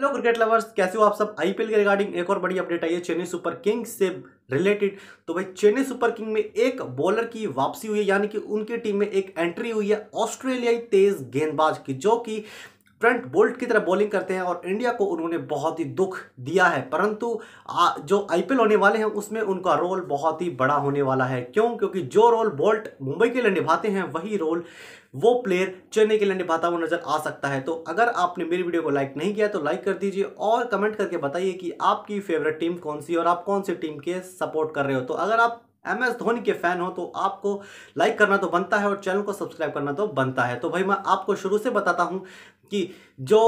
hello cricket lovers कैसे हो आप सब आईपीएल के रिगार्डिंग एक और बड़ी अपडेट आई है चेन्नई सुपर किंग्स से रिलेटेड तो भाई चेन्नई सुपर किंग में एक बॉलर की वापसी हुई है यानी कि उनकी टीम में एक एंट्री हुई है ऑस्ट्रेलियाई तेज गेंदबाज की जो कि ट्रेंट बोल्ट की तरह बॉलिंग करते हैं और इंडिया को उन्होंने बहुत ही दुख दिया है परंतु जो आईपीएल होने वाले हैं उसमें उनका रोल बहुत ही बड़ा होने वाला है क्यों क्योंकि जो रोल बोल्ट मुंबई के लिए निभाते हैं वही रोल वो प्लेयर चेन्नई के लिए निभाता हुआ नजर आ सकता है तो अगर आपने मेरी वीडियो को लाइक नहीं किया तो लाइक कर दीजिए और कमेंट करके बताइए कि आपकी फेवरेट टीम कौन सी और आप कौन सी टीम के सपोर्ट कर रहे हो तो अगर आप एम एस धोनी के फैन हो तो आपको लाइक करना तो बनता है और चैनल को सब्सक्राइब करना तो बनता है तो भाई मैं आपको शुरू से बताता हूँ कि जो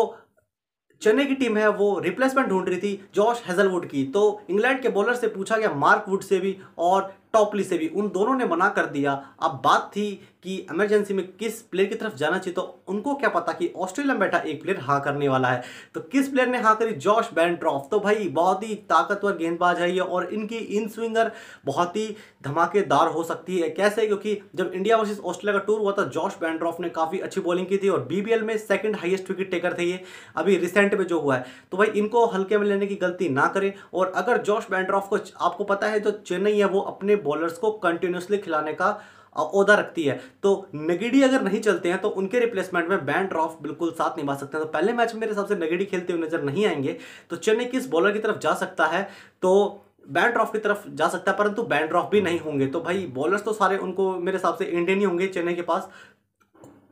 चेन्नई की टीम है वो रिप्लेसमेंट ढूंढ रही थी जॉश हेजलवुड की तो इंग्लैंड के बॉलर से पूछा गया मार्क वुड से भी और टॉपली से भी उन दोनों ने मना कर दिया अब बात थी कि इमरजेंसी में किस प्लेयर की तरफ जाना चाहिए तो उनको क्या पता कि ऑस्ट्रेलिया में बैठा एक प्लेयर हाँ करने वाला है तो किस प्लेयर ने हाँ करी जॉश बैंड्रॉफ तो भाई बहुत ही ताकतवर गेंदबाज है ये और इनकी इन स्विंगर बहुत ही धमाकेदार हो सकती है कैसे क्योंकि जब इंडिया वर्सेज ऑस्ट्रेलिया का टूर हुआ था जॉश बैंड्रॉफ ने काफ़ी अच्छी बॉलिंग की थी और बी में सेकेंड हाइएस्ट विकेट टेकर थे ये अभी रिसेंट में जो हुआ है तो भाई इनको हल्के में लेने की गलती ना करें और अगर जॉश बैंड्रॉफ को आपको पता है जो चेन्नई है वो अपने बॉलर्स को कंटिन्यूसली खिलाने का औदा रखती है तो नगेडी अगर नहीं चलते हैं तो उनके रिप्लेसमेंट में बैंड ड्रॉफ बिल्कुल साथ निभा सकते हैं तो पहले मैच में मेरे हिसाब से नगेडी खेलते हुए नजर नहीं आएंगे तो चेन्नई किस बॉलर की तरफ जा सकता है तो बैंड ड्रॉफ की तरफ जा सकता है परंतु बैंड ड्रॉफ भी नहीं होंगे तो भाई बॉलर्स तो सारे उनको मेरे हिसाब से इंडियन ही होंगे चेन्नई के पास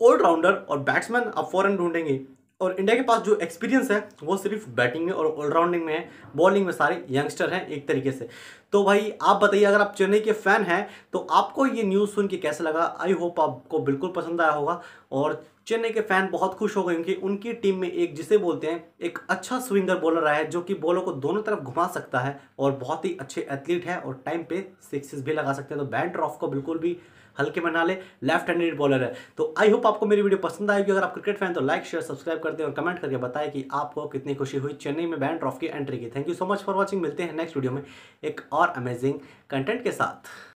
ऑलराउंडर और बैट्समैन अब फॉरन ढूंढेंगे और इंडिया के पास जो एक्सपीरियंस है वो सिर्फ बैटिंग में और ऑलराउंडिंग में है बॉलिंग में सारे यंगस्टर हैं एक तरीके से तो भाई आप बताइए अगर आप चेन्नई के फ़ैन हैं तो आपको ये न्यूज़ सुन के कैसा लगा आई होप आपको बिल्कुल पसंद आया होगा और चेन्नई के फैन बहुत खुश हो गए क्योंकि उनकी टीम में एक जिसे बोलते हैं एक अच्छा स्विंगर बॉलर आया है जो कि बॉलों को दोनों तरफ घुमा सकता है और बहुत ही अच्छे एथलीट है और टाइम पे सिक्सेस भी लगा सकते हैं तो बैन ट्रॉफ को बिल्कुल भी हल्के बना ले लेफ्ट हैंडेड बॉलर है तो आई होप आपको मेरी वीडियो पसंद आएगी अगर आप क्रिकेट फैन तो लाइक शेयर सब्सक्राइब कर दे और कमेंट करके बताएं कि आपको कितनी खुशी हुई चेन्नई में बैंड ट्रॉफ की एंट्री की thank you so much for watching मिलते हैं नेक्स्ट वीडियो में एक और अमेजिंग कंटेंट के साथ